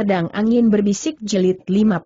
Pedang Angin Berbisik jelit 50.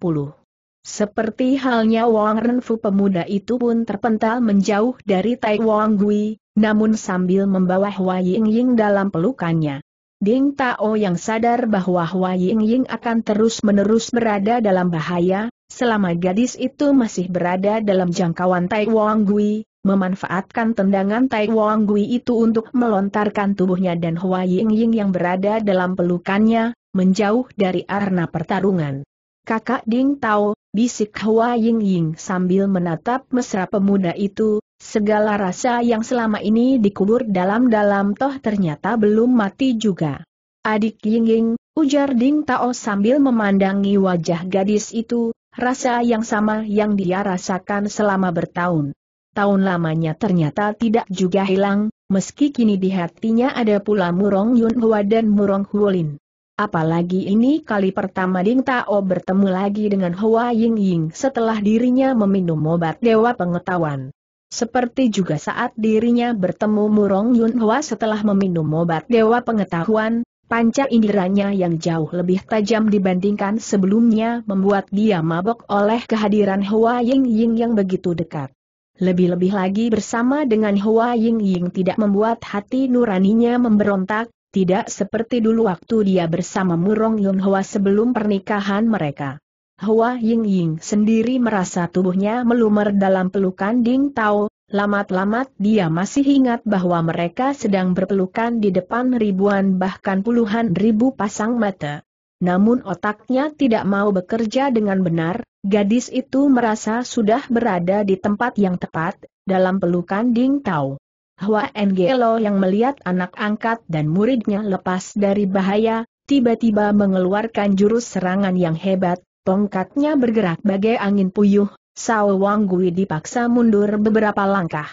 Seperti halnya Wang Renfu pemuda itu pun terpental menjauh dari Tai Wang Gui, namun sambil membawa Hua Ying Ying dalam pelukannya. Ding Tao yang sadar bahwa Hua Ying Ying akan terus-menerus berada dalam bahaya, selama gadis itu masih berada dalam jangkauan Tai Wang Gui, memanfaatkan tendangan Tai Wang Gui itu untuk melontarkan tubuhnya dan Hua Ying Ying yang berada dalam pelukannya, menjauh dari arena pertarungan. Kakak Ding Tao, bisik Hua Ying Ying sambil menatap mesra pemuda itu, segala rasa yang selama ini dikubur dalam-dalam toh ternyata belum mati juga. Adik Ying Ying, ujar Ding Tao sambil memandangi wajah gadis itu, rasa yang sama yang dia rasakan selama bertahun. Tahun lamanya ternyata tidak juga hilang, meski kini di hatinya ada pula Murong Yun Hua dan Murong Huolin. Apalagi ini kali pertama Ding Tao bertemu lagi dengan Hua Ying Ying setelah dirinya meminum obat dewa pengetahuan. Seperti juga saat dirinya bertemu Murong Yun Hua setelah meminum obat dewa pengetahuan, panca inderanya yang jauh lebih tajam dibandingkan sebelumnya membuat dia mabok oleh kehadiran Hua Ying Ying yang begitu dekat. Lebih-lebih lagi bersama dengan Hua Ying Ying tidak membuat hati nuraninya memberontak, tidak seperti dulu waktu dia bersama Murong Yun Hwa sebelum pernikahan mereka. Hua Ying Ying sendiri merasa tubuhnya melumer dalam pelukan Ding Tao, lamat-lamat dia masih ingat bahwa mereka sedang berpelukan di depan ribuan bahkan puluhan ribu pasang mata. Namun otaknya tidak mau bekerja dengan benar, gadis itu merasa sudah berada di tempat yang tepat, dalam pelukan Ding Tao. Hua Ngelo yang melihat anak angkat dan muridnya lepas dari bahaya, tiba-tiba mengeluarkan jurus serangan yang hebat, tongkatnya bergerak bagai angin puyuh, Sao Wang Gui dipaksa mundur beberapa langkah.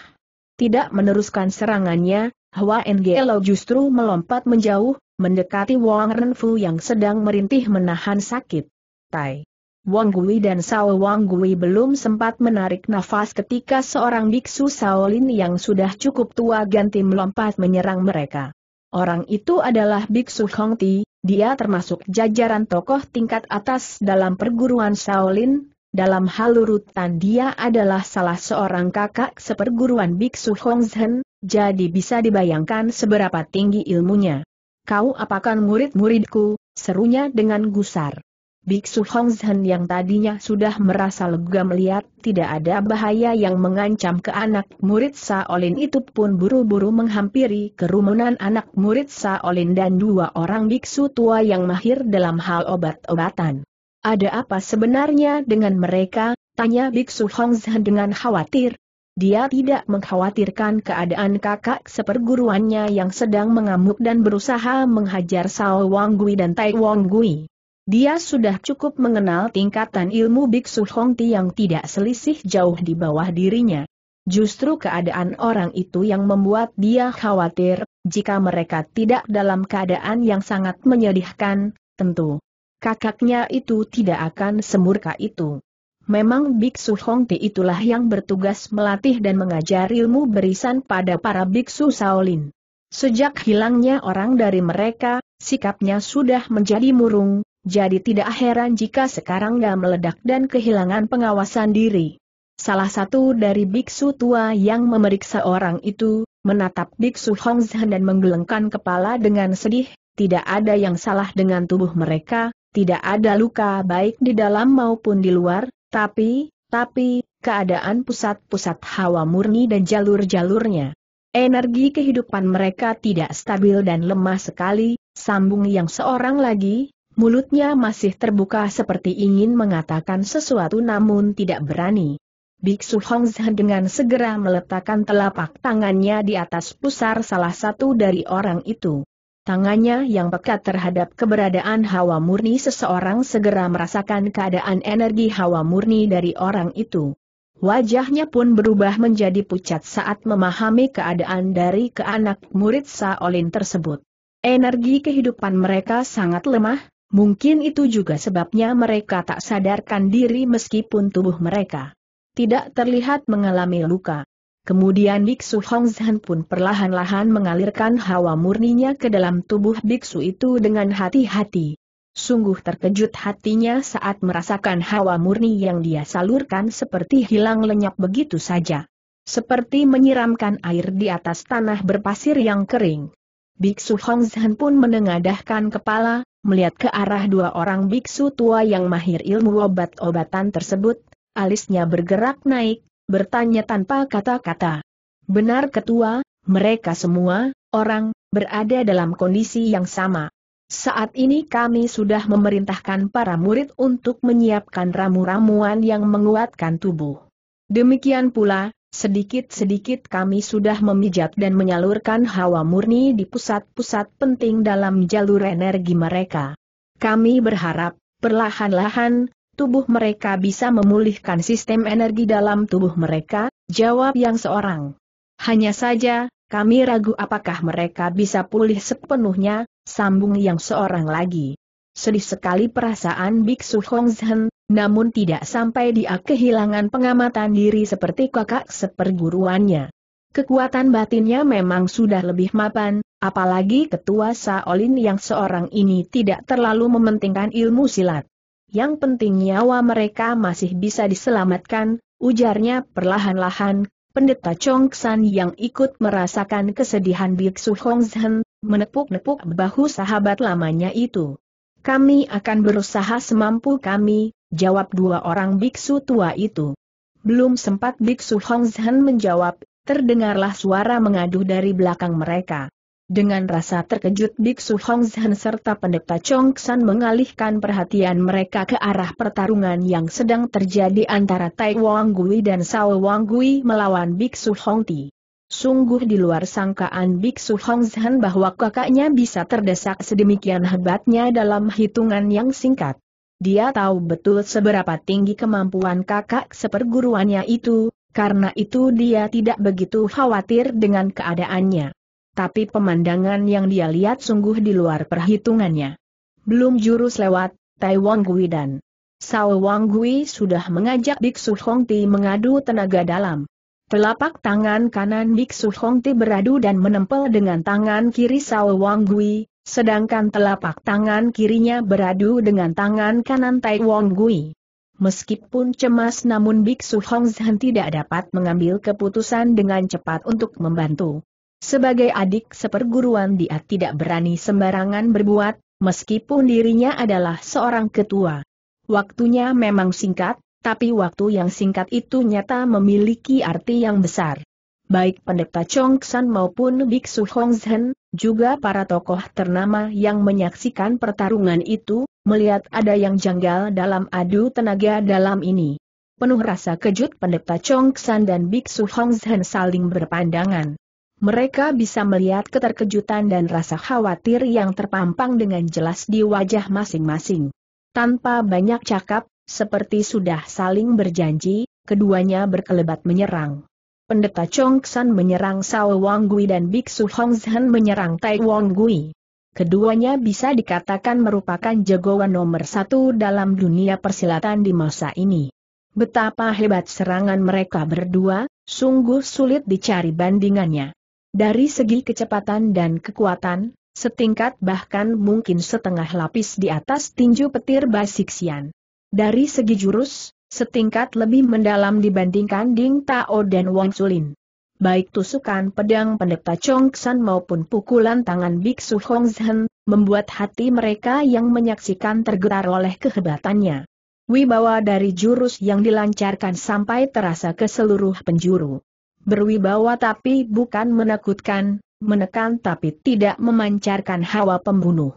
Tidak meneruskan serangannya, Hua Ngelo justru melompat menjauh, mendekati Wang Renfu yang sedang merintih menahan sakit. Tai Wang Gui dan Sao Wang Gui belum sempat menarik nafas ketika seorang biksu Shaolin yang sudah cukup tua ganti melompat menyerang mereka. Orang itu adalah biksu Hong Ti, dia termasuk jajaran tokoh tingkat atas dalam perguruan Shaolin, dalam hal urutan dia adalah salah seorang kakak seperguruan biksu Hong Zhen, jadi bisa dibayangkan seberapa tinggi ilmunya. Kau apakan murid-muridku, serunya dengan gusar. Biksu Hongzhen yang tadinya sudah merasa lega melihat tidak ada bahaya yang mengancam ke anak murid Saolin itu pun buru-buru menghampiri kerumunan anak murid Saolin dan dua orang biksu tua yang mahir dalam hal obat-obatan. Ada apa sebenarnya dengan mereka? Tanya biksu Hongzhen dengan khawatir. Dia tidak mengkhawatirkan keadaan kakak seperguruannya yang sedang mengamuk dan berusaha menghajar Sao Wang Gui dan Tai Wang Gui. Dia sudah cukup mengenal tingkatan ilmu biksu Hongti yang tidak selisih jauh di bawah dirinya. Justru keadaan orang itu yang membuat dia khawatir, jika mereka tidak dalam keadaan yang sangat menyedihkan, tentu. Kakaknya itu tidak akan semurka itu. Memang Biksu Hongti itulah yang bertugas melatih dan mengajar ilmu berisan pada para Biksu Shaolin. Sejak hilangnya orang dari mereka, sikapnya sudah menjadi murung, jadi tidak heran jika sekarang gak meledak dan kehilangan pengawasan diri. Salah satu dari biksu tua yang memeriksa orang itu, menatap biksu Hongzhen dan menggelengkan kepala dengan sedih, tidak ada yang salah dengan tubuh mereka, tidak ada luka baik di dalam maupun di luar, tapi, tapi, keadaan pusat-pusat hawa murni dan jalur-jalurnya. Energi kehidupan mereka tidak stabil dan lemah sekali, sambung yang seorang lagi, Mulutnya masih terbuka seperti ingin mengatakan sesuatu namun tidak berani. Biksu Hongzhen dengan segera meletakkan telapak tangannya di atas pusar salah satu dari orang itu. Tangannya yang pekat terhadap keberadaan hawa murni seseorang segera merasakan keadaan energi hawa murni dari orang itu. Wajahnya pun berubah menjadi pucat saat memahami keadaan dari keanak murid Saolin tersebut. Energi kehidupan mereka sangat lemah, Mungkin itu juga sebabnya mereka tak sadarkan diri meskipun tubuh mereka tidak terlihat mengalami luka. Kemudian biksu Hongzhan pun perlahan-lahan mengalirkan hawa murninya ke dalam tubuh biksu itu dengan hati-hati. Sungguh terkejut hatinya saat merasakan hawa murni yang dia salurkan seperti hilang lenyap begitu saja. Seperti menyiramkan air di atas tanah berpasir yang kering. Biksu Hongzhan pun menengadahkan kepala, melihat ke arah dua orang biksu tua yang mahir ilmu obat-obatan tersebut, alisnya bergerak naik, bertanya tanpa kata-kata. Benar ketua, mereka semua, orang, berada dalam kondisi yang sama. Saat ini kami sudah memerintahkan para murid untuk menyiapkan ramu-ramuan yang menguatkan tubuh. Demikian pula, Sedikit-sedikit kami sudah memijat dan menyalurkan hawa murni di pusat-pusat penting dalam jalur energi mereka. Kami berharap, perlahan-lahan, tubuh mereka bisa memulihkan sistem energi dalam tubuh mereka, jawab yang seorang. Hanya saja, kami ragu apakah mereka bisa pulih sepenuhnya, sambung yang seorang lagi. Sedih sekali perasaan Biksu Hongzhen namun tidak sampai dia kehilangan pengamatan diri seperti kakak seperguruannya. Kekuatan batinnya memang sudah lebih mapan, apalagi ketua Saolin yang seorang ini tidak terlalu mementingkan ilmu silat. Yang penting nyawa mereka masih bisa diselamatkan, ujarnya perlahan-lahan, pendeta Chongsan yang ikut merasakan kesedihan Biksu Hongzhen, menepuk-nepuk bahu sahabat lamanya itu. Kami akan berusaha semampu kami, jawab dua orang biksu tua itu. Belum sempat biksu Hongzhen menjawab, terdengarlah suara mengaduh dari belakang mereka. Dengan rasa terkejut biksu Hongzhen serta pendeta Chong mengalihkan perhatian mereka ke arah pertarungan yang sedang terjadi antara Tai Wang Gui dan Sao Wang Gui melawan biksu Hongti. Sungguh di luar sangkaan Biksu Hongzhen bahwa kakaknya bisa terdesak sedemikian hebatnya dalam hitungan yang singkat. Dia tahu betul seberapa tinggi kemampuan kakak seperguruannya itu, karena itu dia tidak begitu khawatir dengan keadaannya. Tapi pemandangan yang dia lihat sungguh di luar perhitungannya. Belum jurus lewat, Tai Wong Gui dan Sao Wang Gui sudah mengajak Biksu Hong Ti mengadu tenaga dalam. Telapak tangan kanan Biksu Hong Ti beradu dan menempel dengan tangan kiri Sao Wang Gui, Sedangkan telapak tangan kirinya beradu dengan tangan kanan Tai Wong Gui. Meskipun cemas namun Biksu Hong Zhan tidak dapat mengambil keputusan dengan cepat untuk membantu. Sebagai adik seperguruan dia tidak berani sembarangan berbuat, meskipun dirinya adalah seorang ketua. Waktunya memang singkat, tapi waktu yang singkat itu nyata memiliki arti yang besar. Baik pendeta Chong San maupun Biksu Hongzhen. Juga para tokoh ternama yang menyaksikan pertarungan itu, melihat ada yang janggal dalam adu tenaga dalam ini. Penuh rasa kejut pendeta Chong dan Biksu Hong Zhen saling berpandangan. Mereka bisa melihat keterkejutan dan rasa khawatir yang terpampang dengan jelas di wajah masing-masing. Tanpa banyak cakap, seperti sudah saling berjanji, keduanya berkelebat menyerang pendeta Chong San menyerang Sao Wang Gui dan Biksu Hong Zhen menyerang Tai Wang Gui. Keduanya bisa dikatakan merupakan jagoan nomor satu dalam dunia persilatan di masa ini. Betapa hebat serangan mereka berdua, sungguh sulit dicari bandingannya. Dari segi kecepatan dan kekuatan, setingkat bahkan mungkin setengah lapis di atas tinju petir Basixian. Dari segi jurus, setingkat lebih mendalam dibandingkan Ding Tao dan Wang Sulin. Baik tusukan pedang pendeta Chong San maupun pukulan tangan Biksu Hong Zhen, membuat hati mereka yang menyaksikan tergetar oleh kehebatannya. Wibawa dari jurus yang dilancarkan sampai terasa ke seluruh penjuru. Berwibawa tapi bukan menakutkan, menekan tapi tidak memancarkan hawa pembunuh.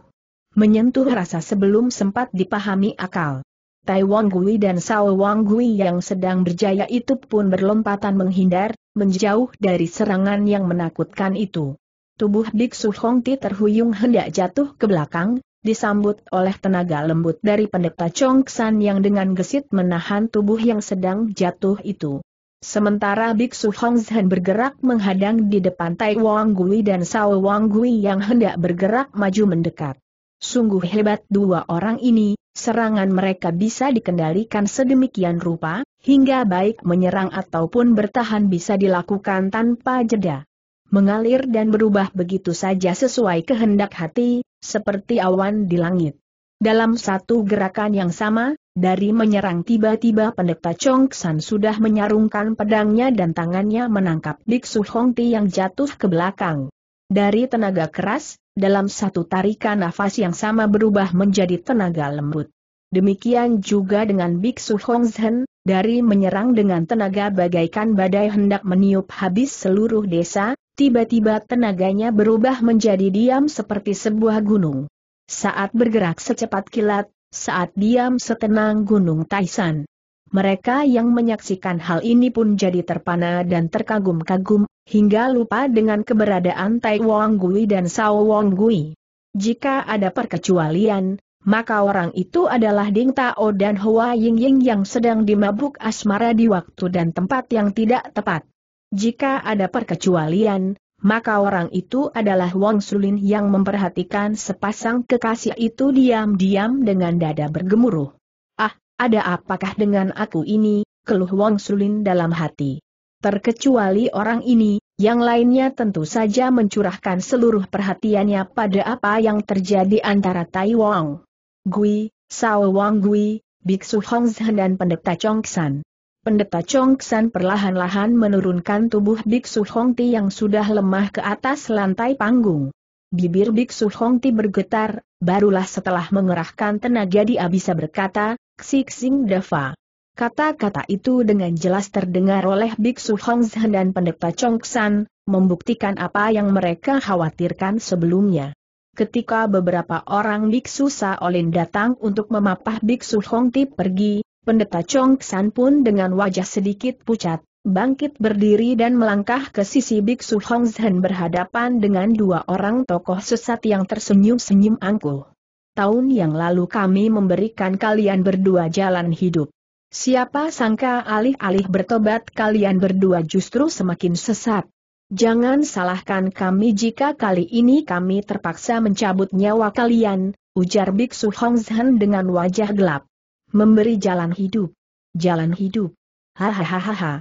Menyentuh rasa sebelum sempat dipahami akal. Tai Wang Gui dan Sao Wang Gui yang sedang berjaya itu pun berlompatan menghindar, menjauh dari serangan yang menakutkan itu. Tubuh Biksu Ti terhuyung hendak jatuh ke belakang, disambut oleh tenaga lembut dari pendeta Chong San yang dengan gesit menahan tubuh yang sedang jatuh itu. Sementara Biksu Zhen bergerak menghadang di depan Tai Wang Gui dan Sao Wang Gui yang hendak bergerak maju mendekat. Sungguh hebat dua orang ini, Serangan mereka bisa dikendalikan sedemikian rupa, hingga baik menyerang ataupun bertahan bisa dilakukan tanpa jeda. Mengalir dan berubah begitu saja sesuai kehendak hati, seperti awan di langit. Dalam satu gerakan yang sama, dari menyerang tiba-tiba pendeta Chong San sudah menyarungkan pedangnya dan tangannya menangkap biksu Ti yang jatuh ke belakang. Dari tenaga keras, dalam satu tarikan nafas yang sama berubah menjadi tenaga lembut. Demikian juga dengan Biksu Hongzhen, dari menyerang dengan tenaga bagaikan badai hendak meniup habis seluruh desa, tiba-tiba tenaganya berubah menjadi diam seperti sebuah gunung. Saat bergerak secepat kilat, saat diam setenang gunung Taisan. Mereka yang menyaksikan hal ini pun jadi terpana dan terkagum-kagum, hingga lupa dengan keberadaan Tai Wong Gui dan Sao Wong Gui. Jika ada perkecualian, maka orang itu adalah Ding Tao dan Hua Ying Ying yang sedang dimabuk asmara di waktu dan tempat yang tidak tepat. Jika ada perkecualian, maka orang itu adalah Wang Sulin yang memperhatikan sepasang kekasih itu diam-diam dengan dada bergemuruh ada apakah dengan aku ini, keluh Wong Sulin dalam hati. Terkecuali orang ini, yang lainnya tentu saja mencurahkan seluruh perhatiannya pada apa yang terjadi antara Tai Wong. Gui, Sao Wang Gui, Biksu Hong Zhen dan Pendeta Chong San. Pendeta Chong San perlahan-lahan menurunkan tubuh Biksu Hong Ti yang sudah lemah ke atas lantai panggung. Bibir Biksu Hong Ti bergetar, barulah setelah mengerahkan tenaga dia bisa berkata, Xing Dava. Kata-kata itu dengan jelas terdengar oleh Biksu Hongzhen dan pendeta Chongsan, membuktikan apa yang mereka khawatirkan sebelumnya. Ketika beberapa orang Biksu Saolin datang untuk memapah Biksu Hongti pergi, pendeta Chongsan pun dengan wajah sedikit pucat, bangkit berdiri dan melangkah ke sisi Biksu Hongzhen berhadapan dengan dua orang tokoh sesat yang tersenyum-senyum angkuh tahun yang lalu kami memberikan kalian berdua jalan hidup. Siapa sangka alih-alih bertobat kalian berdua justru semakin sesat. Jangan salahkan kami jika kali ini kami terpaksa mencabut nyawa kalian, ujar Biksu Hongzhan dengan wajah gelap. Memberi jalan hidup. Jalan hidup. Hahaha.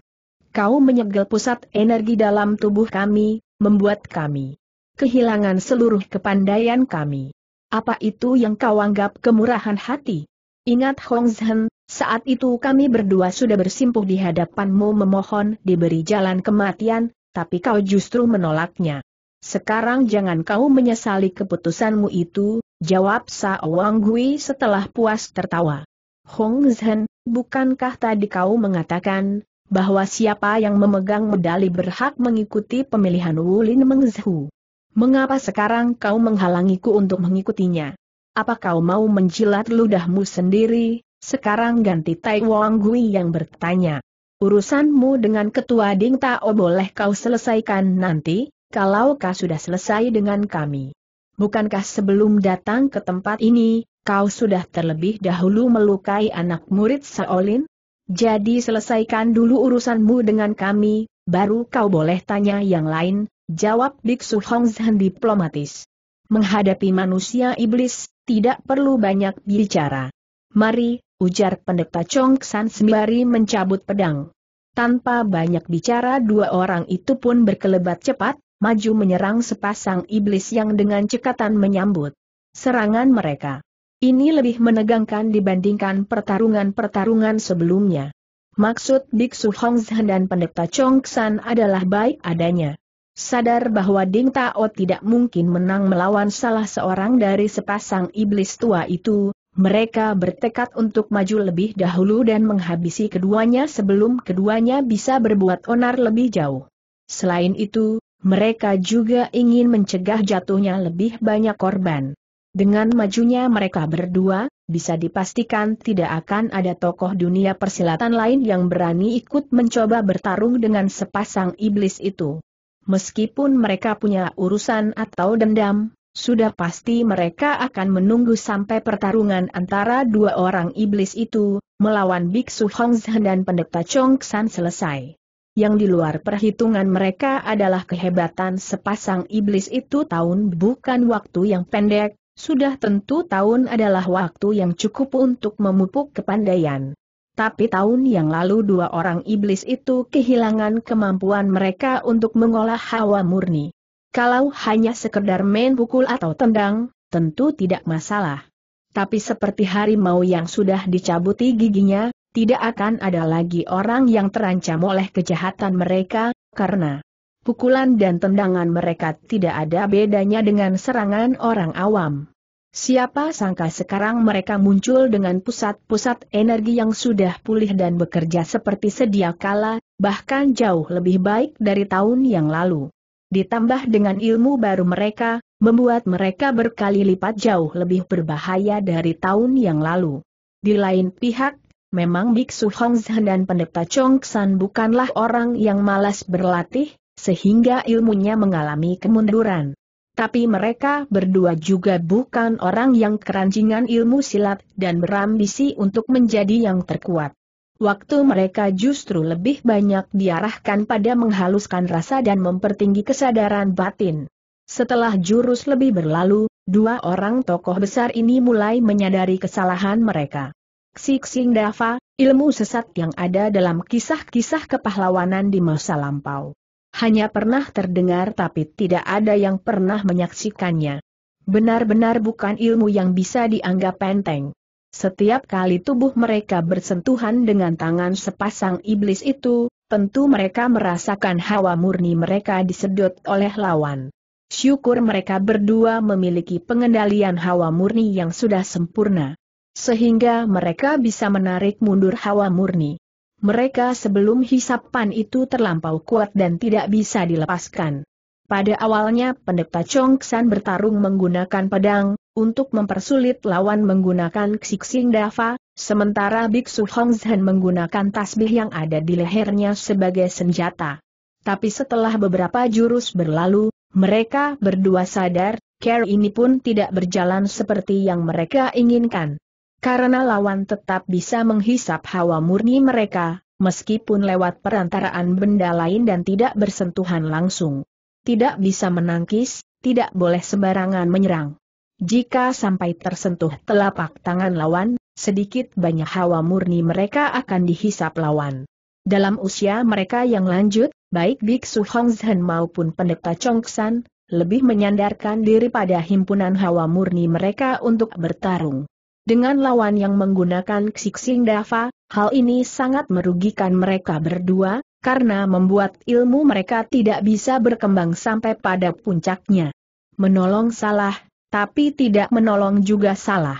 Kau menyegel pusat energi dalam tubuh kami, membuat kami kehilangan seluruh kepandaian kami. Apa itu yang kau anggap kemurahan hati? Ingat Hong Zhen, saat itu kami berdua sudah bersimpuh di hadapanmu memohon diberi jalan kematian, tapi kau justru menolaknya. Sekarang jangan kau menyesali keputusanmu itu, jawab Wang Gui setelah puas tertawa. Hong Zhen, bukankah tadi kau mengatakan bahwa siapa yang memegang medali berhak mengikuti pemilihan Wu Wulin Mengzhu? Mengapa sekarang kau menghalangiku untuk mengikutinya? Apa kau mau menjilat ludahmu sendiri? Sekarang ganti Tai Wang Gui yang bertanya. Urusanmu dengan ketua Ding Tao boleh kau selesaikan nanti, kalau kau sudah selesai dengan kami. Bukankah sebelum datang ke tempat ini, kau sudah terlebih dahulu melukai anak murid Saolin? Jadi selesaikan dulu urusanmu dengan kami, baru kau boleh tanya yang lain, Jawab Biksu Hongzhen diplomatis. Menghadapi manusia iblis, tidak perlu banyak bicara. Mari, ujar pendeta Chong San sembari mencabut pedang. Tanpa banyak bicara dua orang itu pun berkelebat cepat, maju menyerang sepasang iblis yang dengan cekatan menyambut serangan mereka. Ini lebih menegangkan dibandingkan pertarungan-pertarungan sebelumnya. Maksud Biksu Hongzhen dan pendeta Chongsan adalah baik adanya. Sadar bahwa Ding Tao tidak mungkin menang melawan salah seorang dari sepasang iblis tua itu, mereka bertekad untuk maju lebih dahulu dan menghabisi keduanya sebelum keduanya bisa berbuat onar lebih jauh. Selain itu, mereka juga ingin mencegah jatuhnya lebih banyak korban. Dengan majunya mereka berdua, bisa dipastikan tidak akan ada tokoh dunia persilatan lain yang berani ikut mencoba bertarung dengan sepasang iblis itu. Meskipun mereka punya urusan atau dendam, sudah pasti mereka akan menunggu sampai pertarungan antara dua orang iblis itu, melawan Biksu Hongzhen dan pendeta Chongsan selesai. Yang di luar perhitungan mereka adalah kehebatan sepasang iblis itu tahun bukan waktu yang pendek, sudah tentu tahun adalah waktu yang cukup untuk memupuk kepandaian. Tapi tahun yang lalu dua orang iblis itu kehilangan kemampuan mereka untuk mengolah hawa murni. Kalau hanya sekedar main pukul atau tendang, tentu tidak masalah. Tapi seperti harimau yang sudah dicabuti giginya, tidak akan ada lagi orang yang terancam oleh kejahatan mereka, karena pukulan dan tendangan mereka tidak ada bedanya dengan serangan orang awam. Siapa sangka sekarang mereka muncul dengan pusat-pusat energi yang sudah pulih dan bekerja seperti sedia kala, bahkan jauh lebih baik dari tahun yang lalu. Ditambah dengan ilmu baru mereka, membuat mereka berkali lipat jauh lebih berbahaya dari tahun yang lalu. Di lain pihak, memang Biksu Hongzhen dan pendeta Chongsan bukanlah orang yang malas berlatih, sehingga ilmunya mengalami kemunduran. Tapi mereka berdua juga bukan orang yang keranjingan ilmu silat dan berambisi untuk menjadi yang terkuat. Waktu mereka justru lebih banyak diarahkan pada menghaluskan rasa dan mempertinggi kesadaran batin. Setelah jurus lebih berlalu, dua orang tokoh besar ini mulai menyadari kesalahan mereka. Xixing Dava, ilmu sesat yang ada dalam kisah-kisah kepahlawanan di masa lampau hanya pernah terdengar tapi tidak ada yang pernah menyaksikannya. Benar-benar bukan ilmu yang bisa dianggap penting. Setiap kali tubuh mereka bersentuhan dengan tangan sepasang iblis itu, tentu mereka merasakan hawa murni mereka disedot oleh lawan. Syukur mereka berdua memiliki pengendalian hawa murni yang sudah sempurna. Sehingga mereka bisa menarik mundur hawa murni mereka sebelum hisapan itu terlampau kuat dan tidak bisa dilepaskan. Pada awalnya pendeta Chongsan bertarung menggunakan pedang, untuk mempersulit lawan menggunakan xixing Dava, sementara Biksu Hongzhen menggunakan tasbih yang ada di lehernya sebagai senjata. Tapi setelah beberapa jurus berlalu, mereka berdua sadar, care ini pun tidak berjalan seperti yang mereka inginkan karena lawan tetap bisa menghisap hawa murni mereka, meskipun lewat perantaraan benda lain dan tidak bersentuhan langsung. Tidak bisa menangkis, tidak boleh sembarangan menyerang. Jika sampai tersentuh telapak tangan lawan, sedikit banyak hawa murni mereka akan dihisap lawan. Dalam usia mereka yang lanjut, baik Biksu Hongzhen maupun pendeta Chongsan, lebih menyandarkan diri pada himpunan hawa murni mereka untuk bertarung. Dengan lawan yang menggunakan Xixing Dava, hal ini sangat merugikan mereka berdua, karena membuat ilmu mereka tidak bisa berkembang sampai pada puncaknya. Menolong salah, tapi tidak menolong juga salah.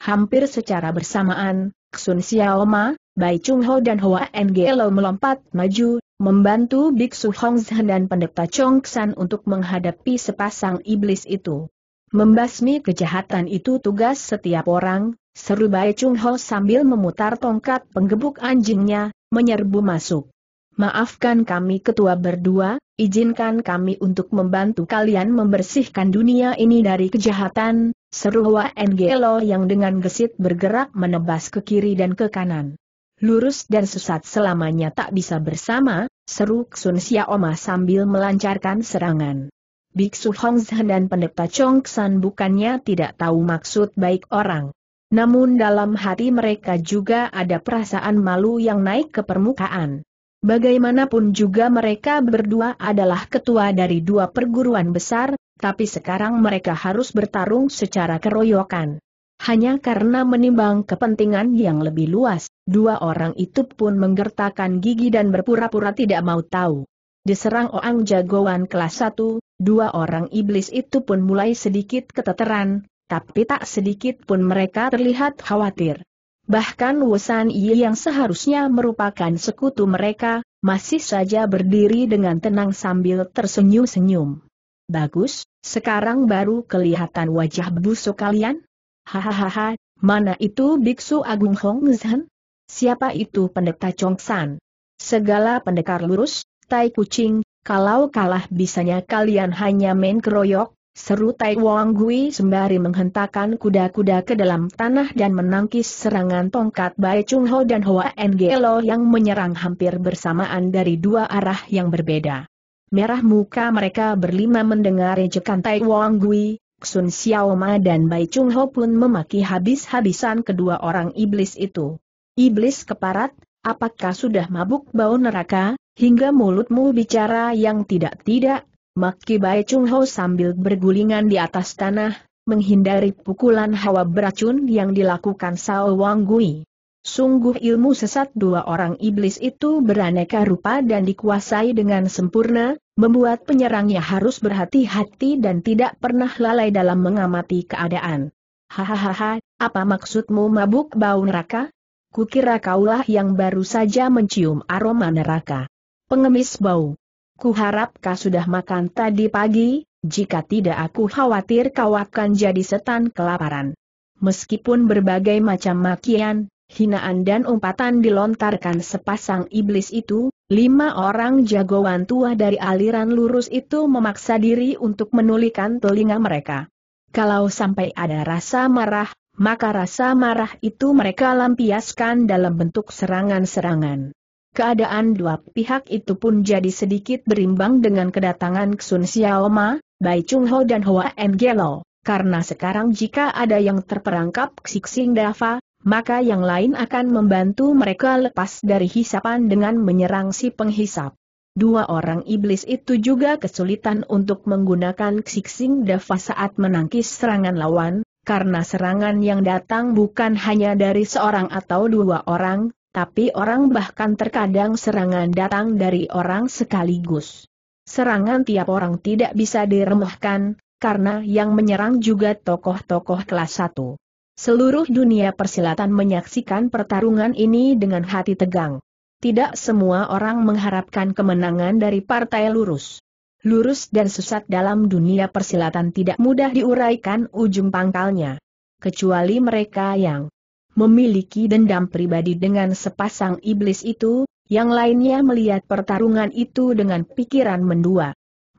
Hampir secara bersamaan, Xun Xiaoma, Bai Chung Ho dan Hoa Ngelo melompat maju, membantu Biksu Hongzhen dan pendeta Chongxan untuk menghadapi sepasang iblis itu. Membasmi kejahatan itu tugas setiap orang, seru Bai Chung Ho sambil memutar tongkat penggebuk anjingnya, menyerbu masuk. Maafkan kami ketua berdua, izinkan kami untuk membantu kalian membersihkan dunia ini dari kejahatan, seru Hoa Ngelo yang dengan gesit bergerak menebas ke kiri dan ke kanan. Lurus dan sesat selamanya tak bisa bersama, seru Sun Xiaoma sambil melancarkan serangan. Biksu Hongzhen dan pendeta Chong San bukannya tidak tahu maksud baik orang. Namun dalam hati mereka juga ada perasaan malu yang naik ke permukaan. Bagaimanapun juga mereka berdua adalah ketua dari dua perguruan besar, tapi sekarang mereka harus bertarung secara keroyokan. Hanya karena menimbang kepentingan yang lebih luas, dua orang itu pun menggertakkan gigi dan berpura-pura tidak mau tahu. Diserang orang jagoan kelas 1, Dua orang iblis itu pun mulai sedikit keteteran, tapi tak sedikit pun mereka terlihat khawatir. Bahkan wusan Yi yang seharusnya merupakan sekutu mereka, masih saja berdiri dengan tenang sambil tersenyum-senyum. Bagus, sekarang baru kelihatan wajah busuk kalian? Hahaha, mana itu Biksu Agung Hong Zhan? Siapa itu pendeta Chong San? Segala pendekar lurus, tai kucing, kalau kalah bisanya kalian hanya main keroyok, seru Tai Wong Gui sembari menghentakkan kuda-kuda ke dalam tanah dan menangkis serangan tongkat Bai Chung Ho dan Hoa Ngelo yang menyerang hampir bersamaan dari dua arah yang berbeda. Merah muka mereka berlima mendengar ejekan Tai Wong Gui, Sun Xiao Ma dan Bai Chung Ho pun memaki habis-habisan kedua orang iblis itu. Iblis keparat, apakah sudah mabuk bau neraka? Hingga mulutmu bicara yang tidak-tidak, Maki Bae Chung Ho sambil bergulingan di atas tanah, menghindari pukulan hawa beracun yang dilakukan Sao Wang Gui. Sungguh ilmu sesat dua orang iblis itu beraneka rupa dan dikuasai dengan sempurna, membuat penyerangnya harus berhati-hati dan tidak pernah lalai dalam mengamati keadaan. Hahaha, apa maksudmu mabuk bau neraka? Kukira kaulah yang baru saja mencium aroma neraka pengemis bau. Kuharap kau sudah makan tadi pagi, jika tidak aku khawatir kau akan jadi setan kelaparan. Meskipun berbagai macam makian, hinaan dan umpatan dilontarkan sepasang iblis itu, lima orang jagoan tua dari aliran lurus itu memaksa diri untuk menulikan telinga mereka. Kalau sampai ada rasa marah, maka rasa marah itu mereka lampiaskan dalam bentuk serangan-serangan. Keadaan dua pihak itu pun jadi sedikit berimbang dengan kedatangan Sun Xiaoma, Bai Chung Ho dan Hua N. karena sekarang jika ada yang terperangkap Xixing Dava, maka yang lain akan membantu mereka lepas dari hisapan dengan menyerang si penghisap. Dua orang iblis itu juga kesulitan untuk menggunakan Xixing Dava saat menangkis serangan lawan, karena serangan yang datang bukan hanya dari seorang atau dua orang, tapi orang bahkan terkadang serangan datang dari orang sekaligus. Serangan tiap orang tidak bisa diremehkan, karena yang menyerang juga tokoh-tokoh kelas 1. Seluruh dunia persilatan menyaksikan pertarungan ini dengan hati tegang. Tidak semua orang mengharapkan kemenangan dari partai lurus. Lurus dan sesat dalam dunia persilatan tidak mudah diuraikan ujung pangkalnya. Kecuali mereka yang memiliki dendam pribadi dengan sepasang iblis itu, yang lainnya melihat pertarungan itu dengan pikiran mendua.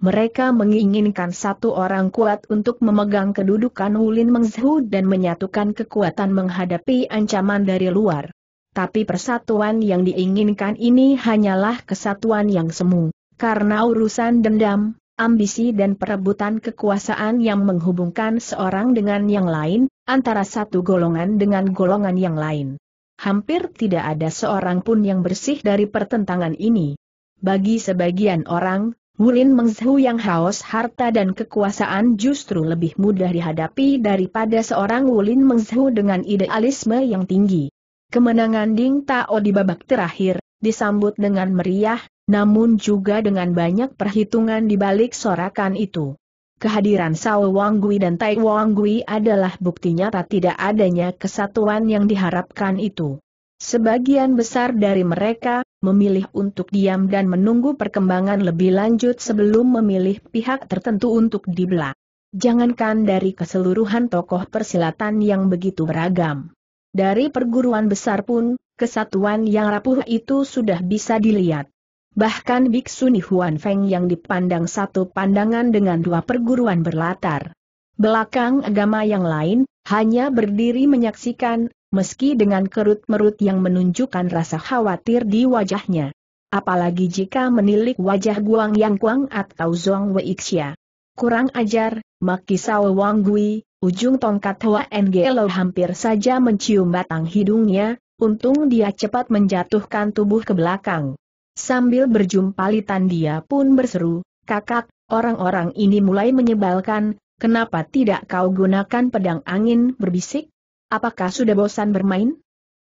Mereka menginginkan satu orang kuat untuk memegang kedudukan Wulin Mengzhu dan menyatukan kekuatan menghadapi ancaman dari luar. Tapi persatuan yang diinginkan ini hanyalah kesatuan yang semu, karena urusan dendam, ambisi dan perebutan kekuasaan yang menghubungkan seorang dengan yang lain, antara satu golongan dengan golongan yang lain. Hampir tidak ada seorang pun yang bersih dari pertentangan ini. Bagi sebagian orang, Wulin Mengzhu yang haus harta dan kekuasaan justru lebih mudah dihadapi daripada seorang Wulin Mengzhu dengan idealisme yang tinggi. Kemenangan Ding Tao di babak terakhir, disambut dengan meriah, namun juga dengan banyak perhitungan di balik sorakan itu. Kehadiran Sao Wangui dan Tai Gui adalah bukti nyata tidak adanya kesatuan yang diharapkan itu. Sebagian besar dari mereka memilih untuk diam dan menunggu perkembangan lebih lanjut sebelum memilih pihak tertentu untuk dibelah. Jangankan dari keseluruhan tokoh persilatan yang begitu beragam. Dari perguruan besar pun, kesatuan yang rapuh itu sudah bisa dilihat. Bahkan Biksu Nihuan Feng yang dipandang satu pandangan dengan dua perguruan berlatar. Belakang agama yang lain, hanya berdiri menyaksikan, meski dengan kerut-merut yang menunjukkan rasa khawatir di wajahnya. Apalagi jika menilik wajah Guang Yang Kuang atau Zong Xia. Kurang ajar, Maki Sao Wang Gui, ujung tongkat Hua Ngelo hampir saja mencium batang hidungnya, untung dia cepat menjatuhkan tubuh ke belakang. Sambil berjumpa-litan dia pun berseru, kakak, orang-orang ini mulai menyebalkan, kenapa tidak kau gunakan pedang angin berbisik? Apakah sudah bosan bermain?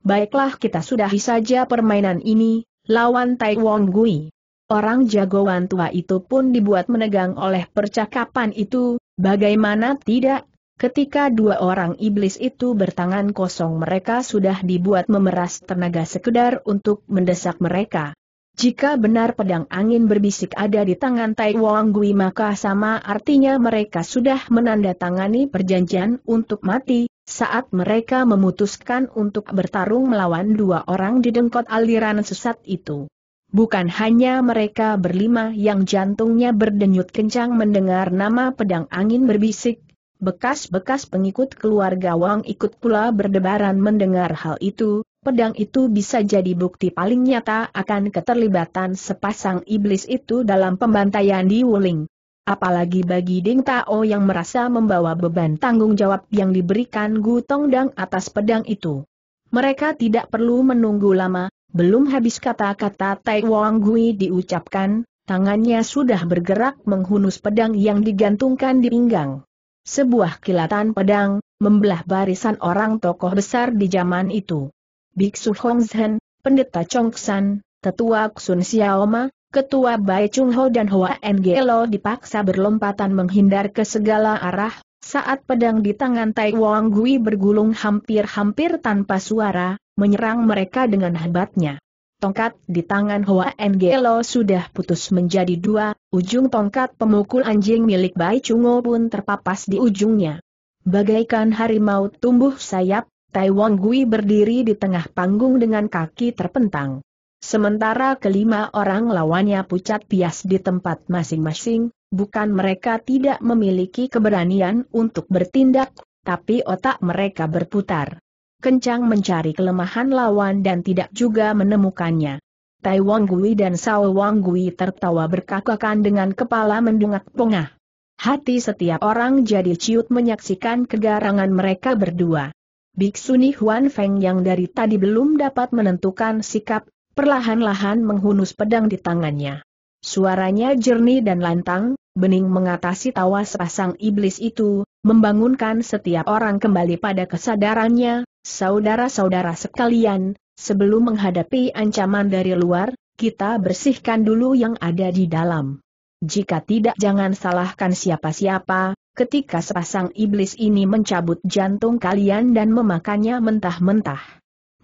Baiklah kita sudahi saja permainan ini, lawan Tai Wong Gui. Orang jagoan tua itu pun dibuat menegang oleh percakapan itu, bagaimana tidak? Ketika dua orang iblis itu bertangan kosong mereka sudah dibuat memeras tenaga sekedar untuk mendesak mereka. Jika benar pedang angin berbisik ada di tangan Tai Wong Gui maka sama artinya mereka sudah menandatangani perjanjian untuk mati, saat mereka memutuskan untuk bertarung melawan dua orang di dengkot aliran sesat itu. Bukan hanya mereka berlima yang jantungnya berdenyut kencang mendengar nama pedang angin berbisik, Bekas-bekas pengikut keluarga Wang ikut pula berdebaran mendengar hal itu, pedang itu bisa jadi bukti paling nyata akan keterlibatan sepasang iblis itu dalam pembantaian di Wuling. Apalagi bagi Ding Tao yang merasa membawa beban tanggung jawab yang diberikan Gu Tongdang atas pedang itu. Mereka tidak perlu menunggu lama, belum habis kata-kata Tai Wang Gui diucapkan, tangannya sudah bergerak menghunus pedang yang digantungkan di pinggang. Sebuah kilatan pedang, membelah barisan orang tokoh besar di zaman itu. Biksu Hongzhen, Pendeta Chongsan, Tetua Ksun Xiaoma, Ketua Bai Chung Ho dan Hoa Ngelo dipaksa berlompatan menghindar ke segala arah, saat pedang di tangan Tai Wang Gui bergulung hampir-hampir tanpa suara, menyerang mereka dengan hebatnya. Tongkat di tangan Hoa Ngelo sudah putus menjadi dua, ujung tongkat pemukul anjing milik Bai Chungo pun terpapas di ujungnya. Bagaikan harimau tumbuh sayap, Tai Wong Gui berdiri di tengah panggung dengan kaki terpentang. Sementara kelima orang lawannya pucat pias di tempat masing-masing, bukan mereka tidak memiliki keberanian untuk bertindak, tapi otak mereka berputar kencang mencari kelemahan lawan dan tidak juga menemukannya. Tai Wang Gui dan Sao Wang Gui tertawa berkakakan dengan kepala mendungak pongah. Hati setiap orang jadi ciut menyaksikan kegarangan mereka berdua. Ni Huan Feng yang dari tadi belum dapat menentukan sikap, perlahan-lahan menghunus pedang di tangannya. Suaranya jernih dan lantang, bening mengatasi tawa sepasang iblis itu, membangunkan setiap orang kembali pada kesadarannya, Saudara-saudara sekalian, sebelum menghadapi ancaman dari luar, kita bersihkan dulu yang ada di dalam. Jika tidak jangan salahkan siapa-siapa, ketika sepasang iblis ini mencabut jantung kalian dan memakannya mentah-mentah.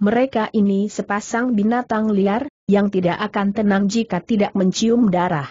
Mereka ini sepasang binatang liar, yang tidak akan tenang jika tidak mencium darah.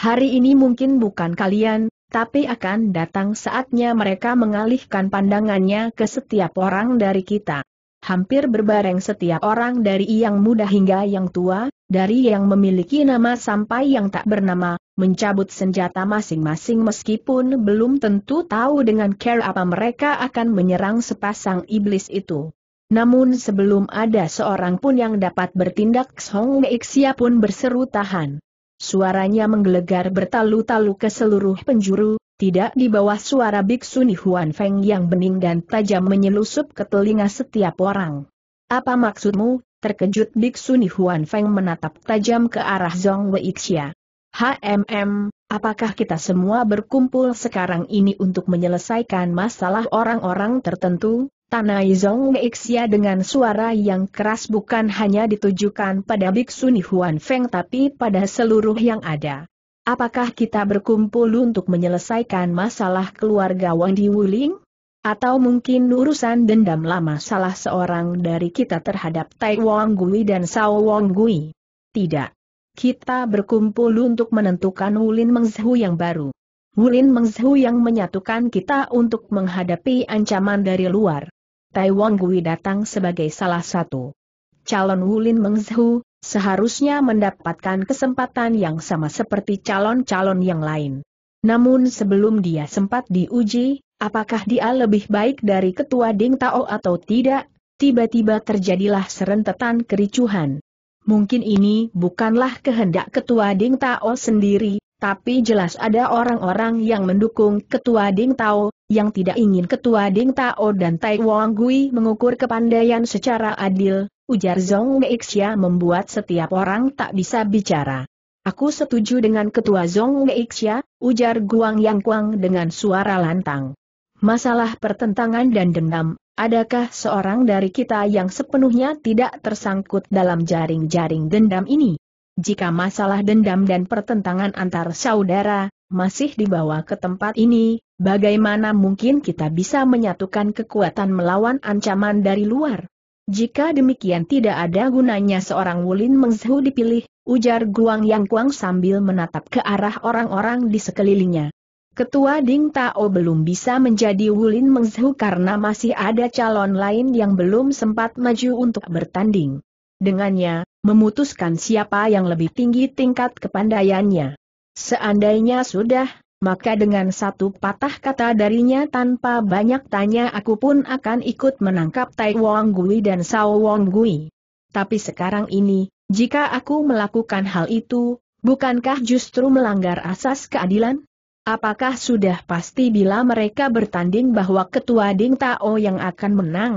Hari ini mungkin bukan kalian, tapi akan datang saatnya mereka mengalihkan pandangannya ke setiap orang dari kita. Hampir berbareng setiap orang dari yang muda hingga yang tua, dari yang memiliki nama sampai yang tak bernama, mencabut senjata masing-masing meskipun belum tentu tahu dengan care apa mereka akan menyerang sepasang iblis itu. Namun sebelum ada seorang pun yang dapat bertindak Song Xia pun berseru tahan. Suaranya menggelegar bertalu-talu ke seluruh penjuru, tidak di bawah suara biksu Huan Feng yang bening dan tajam menyelusup ke telinga setiap orang. Apa maksudmu? Terkejut biksu Huan Feng menatap tajam ke arah Zong Weixia. HMM, apakah kita semua berkumpul sekarang ini untuk menyelesaikan masalah orang-orang tertentu? Tanai Zong Xia dengan suara yang keras bukan hanya ditujukan pada Biksu Nihuan Feng tapi pada seluruh yang ada. Apakah kita berkumpul untuk menyelesaikan masalah keluarga Wang Di Wuling? Atau mungkin urusan dendam lama salah seorang dari kita terhadap Tai Wang Gui dan Sao Wang Gui? Tidak. Kita berkumpul untuk menentukan Wulin Mengzhu yang baru. Wulin Mengzhu yang menyatukan kita untuk menghadapi ancaman dari luar. Tai Wong Gui datang sebagai salah satu. Calon Wulin Mengzhu, seharusnya mendapatkan kesempatan yang sama seperti calon-calon yang lain. Namun sebelum dia sempat diuji, apakah dia lebih baik dari ketua Ding Tao atau tidak, tiba-tiba terjadilah serentetan kericuhan. Mungkin ini bukanlah kehendak ketua Ding Tao sendiri, tapi jelas ada orang-orang yang mendukung Ketua Ding Tao, yang tidak ingin Ketua Ding Tao dan Tai Wang Gui mengukur kepandaian secara adil, ujar Zong Meixia membuat setiap orang tak bisa bicara. Aku setuju dengan Ketua Zong Meixia, ujar Guang Yang Kuang dengan suara lantang. Masalah pertentangan dan dendam, adakah seorang dari kita yang sepenuhnya tidak tersangkut dalam jaring-jaring dendam ini? jika masalah dendam dan pertentangan antar saudara, masih dibawa ke tempat ini, bagaimana mungkin kita bisa menyatukan kekuatan melawan ancaman dari luar? Jika demikian tidak ada gunanya seorang Wulin Mengzhu dipilih, ujar Guang Yang Kuang sambil menatap ke arah orang-orang di sekelilingnya. Ketua Ding Tao belum bisa menjadi Wulin Mengzhu karena masih ada calon lain yang belum sempat maju untuk bertanding dengannya, memutuskan siapa yang lebih tinggi tingkat kepandaiannya. Seandainya sudah, maka dengan satu patah kata darinya tanpa banyak tanya aku pun akan ikut menangkap Tai Wong Gui dan Sao Wong Gui. Tapi sekarang ini, jika aku melakukan hal itu, bukankah justru melanggar asas keadilan? Apakah sudah pasti bila mereka bertanding bahwa ketua Ding Tao yang akan menang?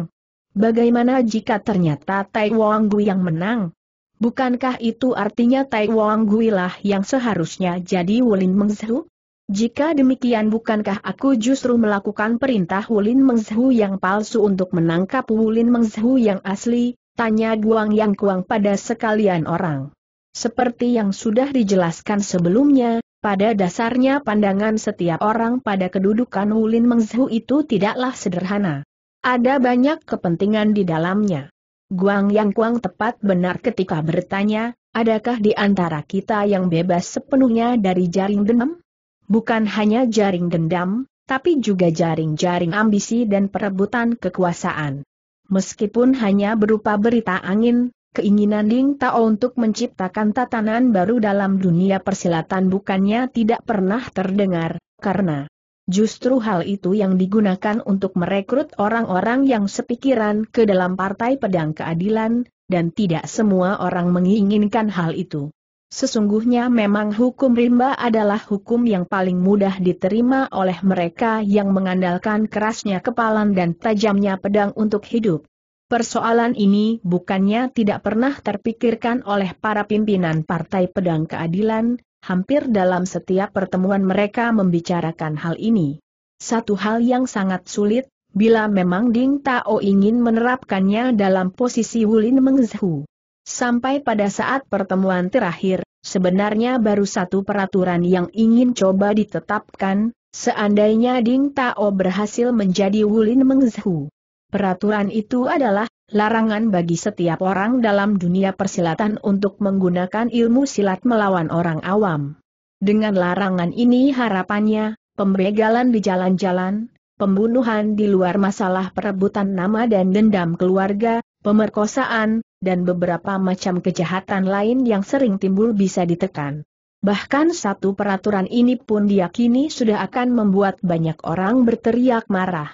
Bagaimana jika ternyata Tai Wong Gui yang menang? Bukankah itu artinya Tai Wong Gui lah yang seharusnya jadi Wulin Mengzhu? Jika demikian bukankah aku justru melakukan perintah Wulin Mengzhu yang palsu untuk menangkap Wulin Mengzhu yang asli? Tanya Guang Yang Kuang pada sekalian orang. Seperti yang sudah dijelaskan sebelumnya, pada dasarnya pandangan setiap orang pada kedudukan Wulin Mengzhu itu tidaklah sederhana. Ada banyak kepentingan di dalamnya. Guang Yang Kuang tepat benar ketika bertanya, adakah di antara kita yang bebas sepenuhnya dari jaring dendam? Bukan hanya jaring dendam, tapi juga jaring-jaring ambisi dan perebutan kekuasaan. Meskipun hanya berupa berita angin, keinginan Ling Tao untuk menciptakan tatanan baru dalam dunia persilatan bukannya tidak pernah terdengar, karena Justru hal itu yang digunakan untuk merekrut orang-orang yang sepikiran ke dalam Partai Pedang Keadilan, dan tidak semua orang menginginkan hal itu. Sesungguhnya memang hukum rimba adalah hukum yang paling mudah diterima oleh mereka yang mengandalkan kerasnya kepalan dan tajamnya pedang untuk hidup. Persoalan ini bukannya tidak pernah terpikirkan oleh para pimpinan Partai Pedang Keadilan, hampir dalam setiap pertemuan mereka membicarakan hal ini. Satu hal yang sangat sulit, bila memang Ding Tao ingin menerapkannya dalam posisi Wulin Mengzhu. Sampai pada saat pertemuan terakhir, sebenarnya baru satu peraturan yang ingin coba ditetapkan, seandainya Ding Tao berhasil menjadi Wulin Mengzhu. Peraturan itu adalah, Larangan bagi setiap orang dalam dunia persilatan untuk menggunakan ilmu silat melawan orang awam. Dengan larangan ini harapannya, pembegalan di jalan-jalan, pembunuhan di luar masalah perebutan nama dan dendam keluarga, pemerkosaan, dan beberapa macam kejahatan lain yang sering timbul bisa ditekan. Bahkan satu peraturan ini pun diyakini sudah akan membuat banyak orang berteriak marah.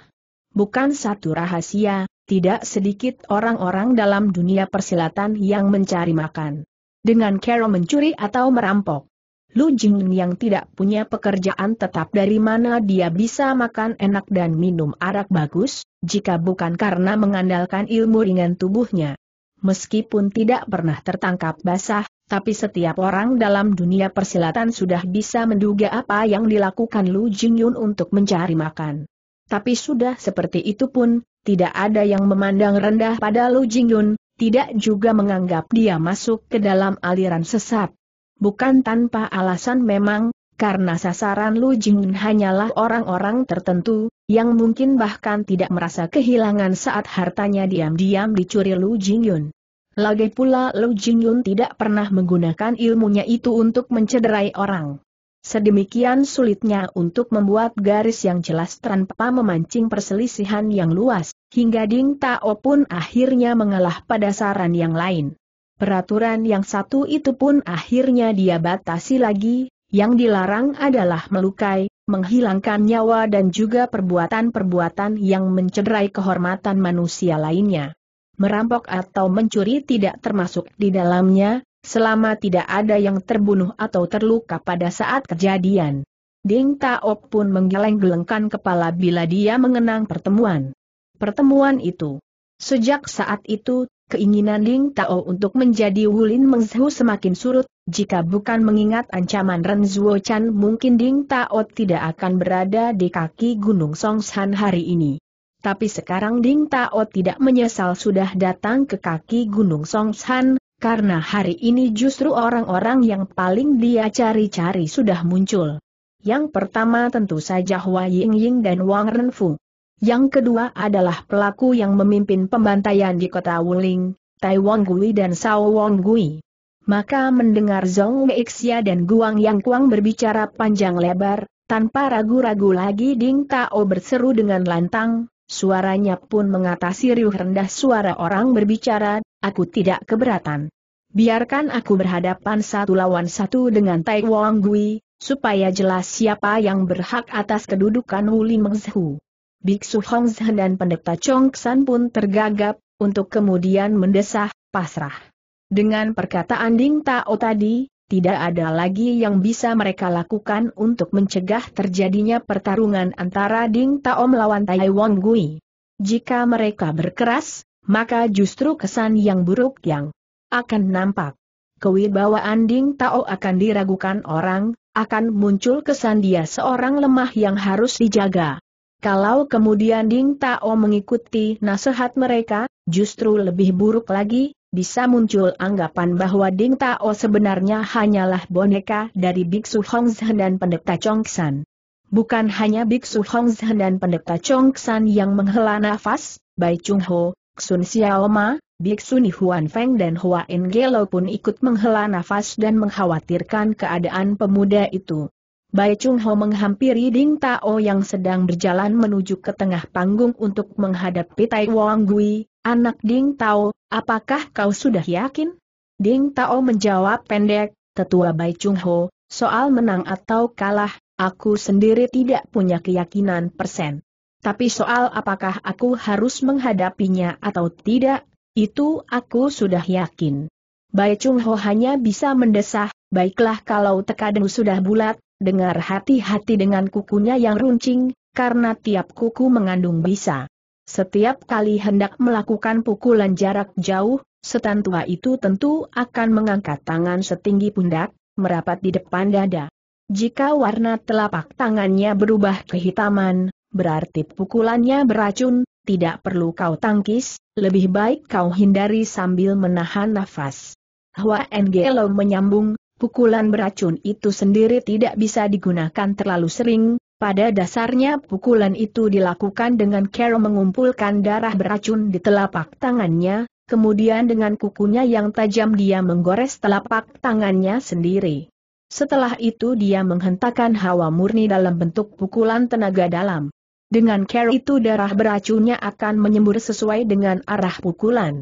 Bukan satu rahasia, tidak sedikit orang-orang dalam dunia persilatan yang mencari makan. Dengan Carol mencuri atau merampok. Lu Jing yang tidak punya pekerjaan tetap dari mana dia bisa makan enak dan minum arak bagus, jika bukan karena mengandalkan ilmu ringan tubuhnya. Meskipun tidak pernah tertangkap basah, tapi setiap orang dalam dunia persilatan sudah bisa menduga apa yang dilakukan Lu Jingyun untuk mencari makan. Tapi sudah seperti itu pun, tidak ada yang memandang rendah pada Lu Jingyun, tidak juga menganggap dia masuk ke dalam aliran sesat. Bukan tanpa alasan memang, karena sasaran Lu Jingyun hanyalah orang-orang tertentu, yang mungkin bahkan tidak merasa kehilangan saat hartanya diam-diam dicuri Lu Jingyun. Lagi pula Lu Jingyun tidak pernah menggunakan ilmunya itu untuk mencederai orang. Sedemikian sulitnya untuk membuat garis yang jelas tanpa memancing perselisihan yang luas, hingga Ding Tao pun akhirnya mengalah pada saran yang lain. Peraturan yang satu itu pun akhirnya dia batasi lagi, yang dilarang adalah melukai, menghilangkan nyawa dan juga perbuatan-perbuatan yang mencederai kehormatan manusia lainnya. Merampok atau mencuri tidak termasuk di dalamnya, selama tidak ada yang terbunuh atau terluka pada saat kejadian. Ding Tao pun menggeleng-gelengkan kepala bila dia mengenang pertemuan. Pertemuan itu. Sejak saat itu, keinginan Ding Tao untuk menjadi Wulin Mengzhu semakin surut, jika bukan mengingat ancaman Ren Zuo Chan mungkin Ding Tao tidak akan berada di kaki Gunung Songshan hari ini. Tapi sekarang Ding Tao tidak menyesal sudah datang ke kaki Gunung Songshan, karena hari ini justru orang-orang yang paling dia cari-cari sudah muncul. Yang pertama tentu saja Hua Ying dan Wang Renfu. Yang kedua adalah pelaku yang memimpin pembantaian di kota Wuling, Tai Wong Gui dan Sao Wong Gui. Maka mendengar Zong Meixia dan Guang Yang Kuang berbicara panjang lebar, tanpa ragu-ragu lagi Ding Tao berseru dengan lantang, Suaranya pun mengatasi riuh rendah suara orang berbicara, aku tidak keberatan. Biarkan aku berhadapan satu lawan satu dengan Tai Wong Gui, supaya jelas siapa yang berhak atas kedudukan Wuli Mengzhu. Biksu Hong Zhen dan pendeta Chong San pun tergagap, untuk kemudian mendesah, pasrah. Dengan perkataan Ding Tao tadi, tidak ada lagi yang bisa mereka lakukan untuk mencegah terjadinya pertarungan antara Ding Tao melawan Tai Wong Gui. Jika mereka berkeras, maka justru kesan yang buruk yang akan nampak. Kewibawaan Ding Tao akan diragukan orang, akan muncul kesan dia seorang lemah yang harus dijaga. Kalau kemudian Ding Tao mengikuti nasihat mereka, justru lebih buruk lagi, bisa muncul anggapan bahwa Ding Tao sebenarnya hanyalah boneka dari Biksu Hongzhen dan Pendeta Chongsan. Bukan hanya Biksu Hongzhen dan Pendeta Chongsan yang menghela nafas, Bai Chung Ho, Xun Xiaoma, Biksu Nihuan Feng dan Hua Engelo pun ikut menghela nafas dan mengkhawatirkan keadaan pemuda itu. Bai Chung Ho menghampiri Ding Tao yang sedang berjalan menuju ke tengah panggung untuk menghadapi Tai Wang Gui, Anak Ding Tao, apakah kau sudah yakin? Ding Tao menjawab pendek, tetua Bai Chung Ho, soal menang atau kalah, aku sendiri tidak punya keyakinan persen. Tapi soal apakah aku harus menghadapinya atau tidak, itu aku sudah yakin. Bai Chung Ho hanya bisa mendesah, baiklah kalau tekadmu sudah bulat, dengar hati-hati dengan kukunya yang runcing, karena tiap kuku mengandung bisa. Setiap kali hendak melakukan pukulan jarak jauh, setan tua itu tentu akan mengangkat tangan setinggi pundak, merapat di depan dada. Jika warna telapak tangannya berubah kehitaman, berarti pukulannya beracun, tidak perlu kau tangkis, lebih baik kau hindari sambil menahan nafas. Hua Ngelo menyambung, pukulan beracun itu sendiri tidak bisa digunakan terlalu sering, pada dasarnya pukulan itu dilakukan dengan cara mengumpulkan darah beracun di telapak tangannya, kemudian dengan kukunya yang tajam dia menggores telapak tangannya sendiri. Setelah itu dia menghentakkan hawa murni dalam bentuk pukulan tenaga dalam. Dengan cara itu darah beracunnya akan menyembur sesuai dengan arah pukulan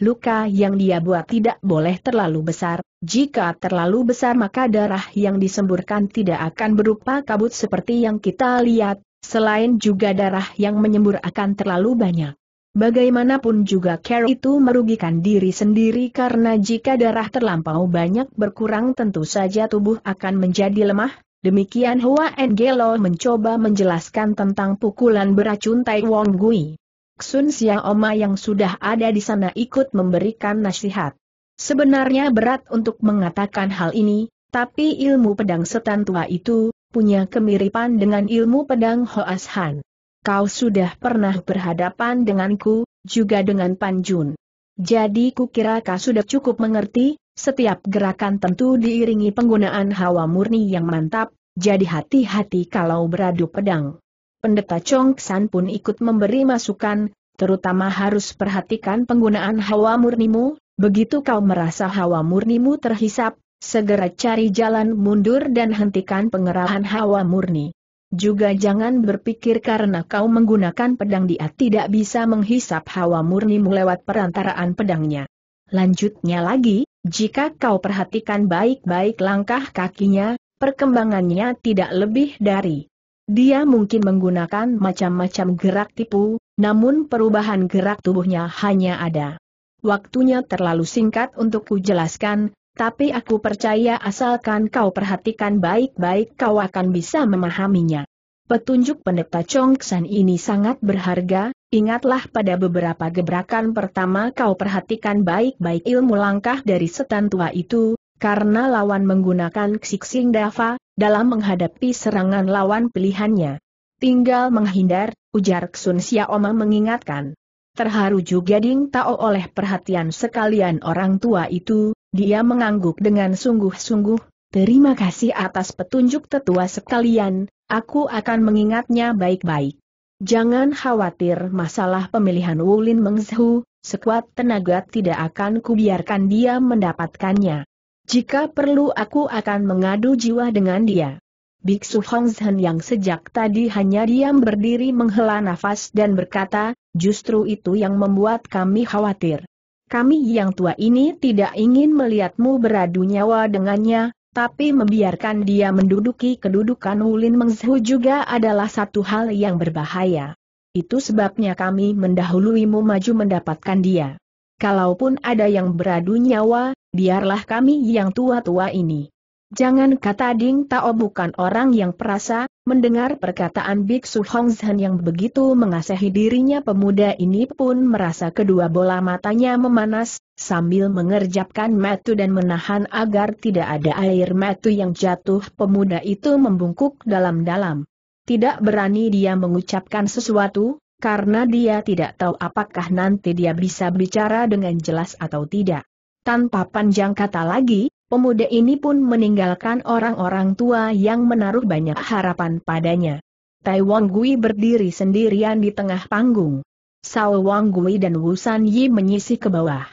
luka yang dia buat tidak boleh terlalu besar, jika terlalu besar maka darah yang disemburkan tidak akan berupa kabut seperti yang kita lihat, selain juga darah yang menyembur akan terlalu banyak. Bagaimanapun juga Carol itu merugikan diri sendiri karena jika darah terlampau banyak berkurang tentu saja tubuh akan menjadi lemah. Demikian Hua Engelo mencoba menjelaskan tentang pukulan beracun Tai Wong Gui. Sun Xiang Oma yang sudah ada di sana ikut memberikan nasihat. Sebenarnya berat untuk mengatakan hal ini, tapi ilmu pedang setan tua itu, punya kemiripan dengan ilmu pedang Hoas Han. Kau sudah pernah berhadapan denganku, juga dengan Pan Jun. Jadi kukira kau sudah cukup mengerti, setiap gerakan tentu diiringi penggunaan hawa murni yang mantap, jadi hati-hati kalau beradu pedang. Pendeta Chong San pun ikut memberi masukan, terutama harus perhatikan penggunaan hawa murnimu, begitu kau merasa hawa murnimu terhisap, segera cari jalan mundur dan hentikan pengerahan hawa murni. Juga jangan berpikir karena kau menggunakan pedang dia tidak bisa menghisap hawa murnimu lewat perantaraan pedangnya. Lanjutnya lagi, jika kau perhatikan baik-baik langkah kakinya, perkembangannya tidak lebih dari dia mungkin menggunakan macam-macam gerak tipu, namun perubahan gerak tubuhnya hanya ada. Waktunya terlalu singkat untuk kujelaskan, tapi aku percaya asalkan kau perhatikan baik-baik kau akan bisa memahaminya. Petunjuk pendeta Chongsan ini sangat berharga, ingatlah pada beberapa gebrakan pertama kau perhatikan baik-baik ilmu langkah dari setan tua itu, karena lawan menggunakan Xixing Dava, dalam menghadapi serangan lawan pilihannya. Tinggal menghindar, ujar Sun Xiaoma mengingatkan. Terharu juga Ding Tao oleh perhatian sekalian orang tua itu, dia mengangguk dengan sungguh-sungguh, terima kasih atas petunjuk tetua sekalian, aku akan mengingatnya baik-baik. Jangan khawatir masalah pemilihan Wulin Mengzhu, sekuat tenaga tidak akan kubiarkan dia mendapatkannya. Jika perlu aku akan mengadu jiwa dengan dia. Biksu Hongzhen yang sejak tadi hanya diam berdiri menghela nafas dan berkata, justru itu yang membuat kami khawatir. Kami yang tua ini tidak ingin melihatmu beradu nyawa dengannya, tapi membiarkan dia menduduki kedudukan Wulin Mengzhu juga adalah satu hal yang berbahaya. Itu sebabnya kami mendahuluimu maju mendapatkan dia. Kalaupun ada yang beradu nyawa, biarlah kami yang tua-tua ini. Jangan kata Ding Tao bukan orang yang perasa, mendengar perkataan Biksu Hongzhen yang begitu mengasihi dirinya pemuda ini pun merasa kedua bola matanya memanas, sambil mengerjapkan metu dan menahan agar tidak ada air metu yang jatuh pemuda itu membungkuk dalam-dalam. Tidak berani dia mengucapkan sesuatu, karena dia tidak tahu apakah nanti dia bisa bicara dengan jelas atau tidak. Tanpa panjang kata lagi, pemuda ini pun meninggalkan orang-orang tua yang menaruh banyak harapan padanya. Tai Wong Gui berdiri sendirian di tengah panggung. Sao Wang Gui dan Wu San Yi menyisih ke bawah.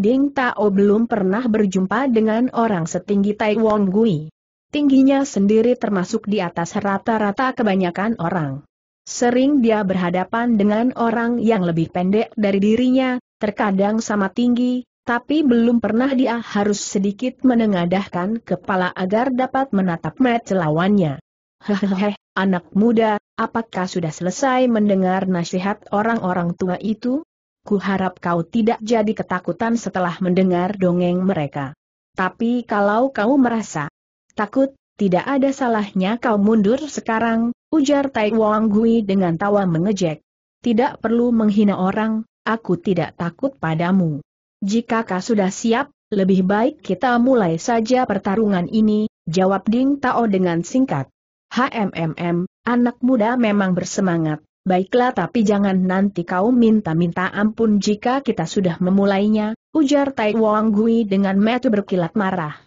Ding Tao belum pernah berjumpa dengan orang setinggi Tai Wong Gui. Tingginya sendiri termasuk di atas rata-rata kebanyakan orang. Sering dia berhadapan dengan orang yang lebih pendek dari dirinya, terkadang sama tinggi, tapi belum pernah dia harus sedikit menengadahkan kepala agar dapat menatap mata lawannya. Hehehe, anak muda, apakah sudah selesai mendengar nasihat orang-orang tua itu? Kuharap kau tidak jadi ketakutan setelah mendengar dongeng mereka. Tapi kalau kau merasa takut, tidak ada salahnya kau mundur sekarang, ujar Tai Wang Gui dengan tawa mengejek. Tidak perlu menghina orang, aku tidak takut padamu. Jika kau sudah siap, lebih baik kita mulai saja pertarungan ini, jawab Ding Tao dengan singkat. HMMM, anak muda memang bersemangat, baiklah tapi jangan nanti kau minta-minta ampun jika kita sudah memulainya, ujar Tai Wang Gui dengan mata berkilat marah.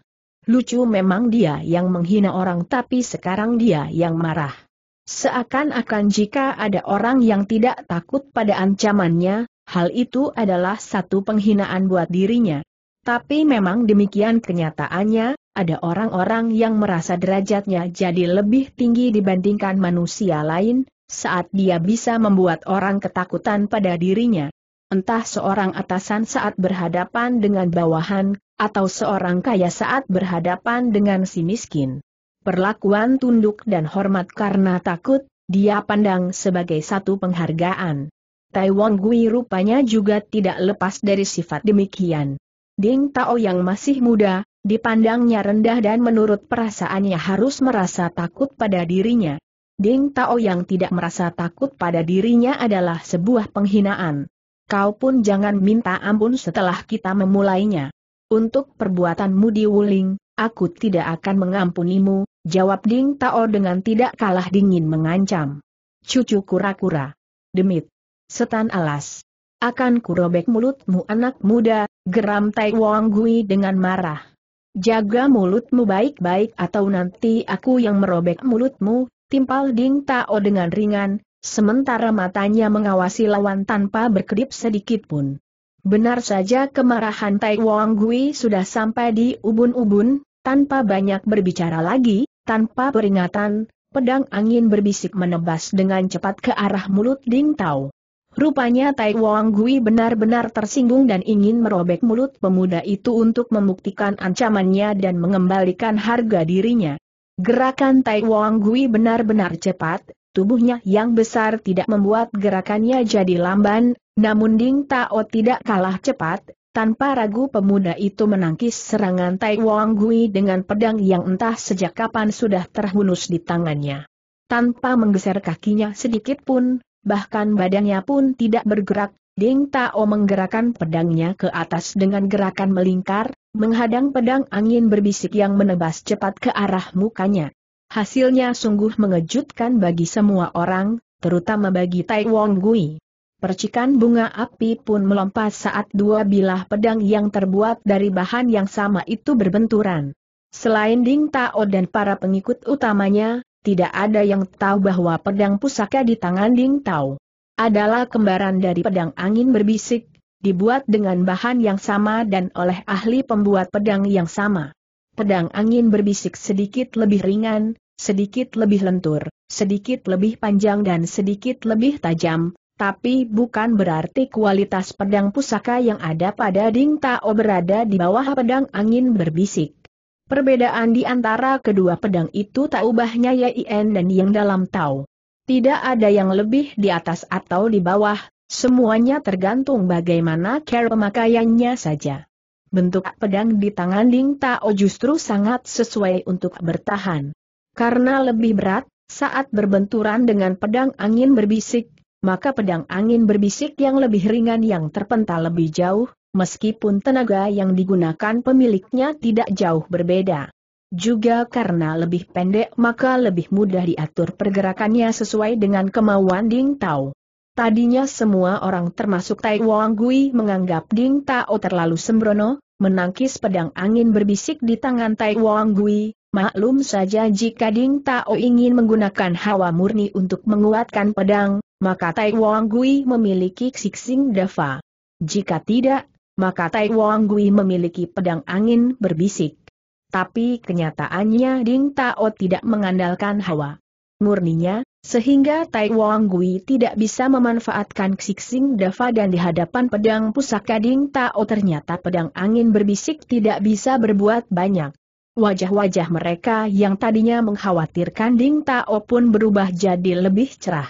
Lucu memang dia yang menghina orang tapi sekarang dia yang marah. Seakan-akan jika ada orang yang tidak takut pada ancamannya, hal itu adalah satu penghinaan buat dirinya. Tapi memang demikian kenyataannya, ada orang-orang yang merasa derajatnya jadi lebih tinggi dibandingkan manusia lain, saat dia bisa membuat orang ketakutan pada dirinya. Entah seorang atasan saat berhadapan dengan bawahan, atau seorang kaya saat berhadapan dengan si miskin. Perlakuan tunduk dan hormat karena takut, dia pandang sebagai satu penghargaan. Taiwan Gui rupanya juga tidak lepas dari sifat demikian. Ding Tao yang masih muda, dipandangnya rendah dan menurut perasaannya harus merasa takut pada dirinya. Ding Tao yang tidak merasa takut pada dirinya adalah sebuah penghinaan. Kau pun jangan minta ampun setelah kita memulainya. Untuk perbuatanmu di Wuling, aku tidak akan mengampunimu, jawab Ding Tao dengan tidak kalah dingin mengancam. Cucu kura-kura. Demit. Setan alas. Akan kurobek mulutmu anak muda, geram Tai Wong Gui dengan marah. Jaga mulutmu baik-baik atau nanti aku yang merobek mulutmu, timpal Ding Tao dengan ringan, sementara matanya mengawasi lawan tanpa berkedip sedikit pun. Benar saja kemarahan Tai Wong Gui sudah sampai di ubun-ubun, tanpa banyak berbicara lagi, tanpa peringatan, pedang angin berbisik menebas dengan cepat ke arah mulut Ding Tao. Rupanya Tai Wang Gui benar-benar tersinggung dan ingin merobek mulut pemuda itu untuk membuktikan ancamannya dan mengembalikan harga dirinya. Gerakan Tai Wang Gui benar-benar cepat, tubuhnya yang besar tidak membuat gerakannya jadi lamban, namun Ding Tao tidak kalah cepat, tanpa ragu pemuda itu menangkis serangan Tai Wang Gui dengan pedang yang entah sejak kapan sudah terhunus di tangannya. Tanpa menggeser kakinya sedikit pun, bahkan badannya pun tidak bergerak, Ding Tao menggerakkan pedangnya ke atas dengan gerakan melingkar, menghadang pedang angin berbisik yang menebas cepat ke arah mukanya. Hasilnya sungguh mengejutkan bagi semua orang, terutama bagi Tai Wong Gui. Percikan bunga api pun melompat saat dua bilah pedang yang terbuat dari bahan yang sama itu berbenturan. Selain Ding Tao dan para pengikut utamanya, tidak ada yang tahu bahwa pedang pusaka di tangan Ding Tao adalah kembaran dari pedang angin berbisik, dibuat dengan bahan yang sama dan oleh ahli pembuat pedang yang sama. Pedang angin berbisik sedikit lebih ringan, sedikit lebih lentur, sedikit lebih panjang dan sedikit lebih tajam, tapi bukan berarti kualitas pedang pusaka yang ada pada Ding Tao berada di bawah pedang angin berbisik. Perbedaan di antara kedua pedang itu tak ubahnya Ian dan Yang dalam tahu. Tidak ada yang lebih di atas atau di bawah, semuanya tergantung bagaimana cara pemakaiannya saja. Bentuk pedang di tangan Ding Tao justru sangat sesuai untuk bertahan. Karena lebih berat, saat berbenturan dengan pedang angin berbisik, maka pedang angin berbisik yang lebih ringan yang terpental lebih jauh, meskipun tenaga yang digunakan pemiliknya tidak jauh berbeda. Juga karena lebih pendek maka lebih mudah diatur pergerakannya sesuai dengan kemauan Ding Tao. Tadinya semua orang termasuk Tai Wang Gui menganggap Ding Tao terlalu sembrono, menangkis pedang angin berbisik di tangan Tai Wang Gui, maklum saja jika Ding Tao ingin menggunakan hawa murni untuk menguatkan pedang, maka Tai Wang Gui memiliki Xixing Dava. Jika tidak, maka Tai Wong Gui memiliki pedang angin berbisik. Tapi kenyataannya Ding Tao tidak mengandalkan hawa murninya, sehingga Tai Wong Gui tidak bisa memanfaatkan Xixing Dava dan di hadapan pedang pusaka Ding Tao ternyata pedang angin berbisik tidak bisa berbuat banyak. Wajah-wajah mereka yang tadinya mengkhawatirkan Ding Tao pun berubah jadi lebih cerah.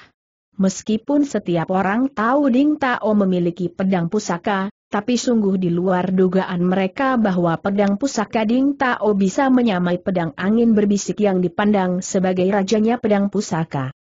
Meskipun setiap orang tahu Ding Tao memiliki pedang pusaka, tapi sungguh di luar dugaan mereka bahwa pedang pusaka Ding Tao bisa menyamai pedang angin berbisik yang dipandang sebagai rajanya pedang pusaka.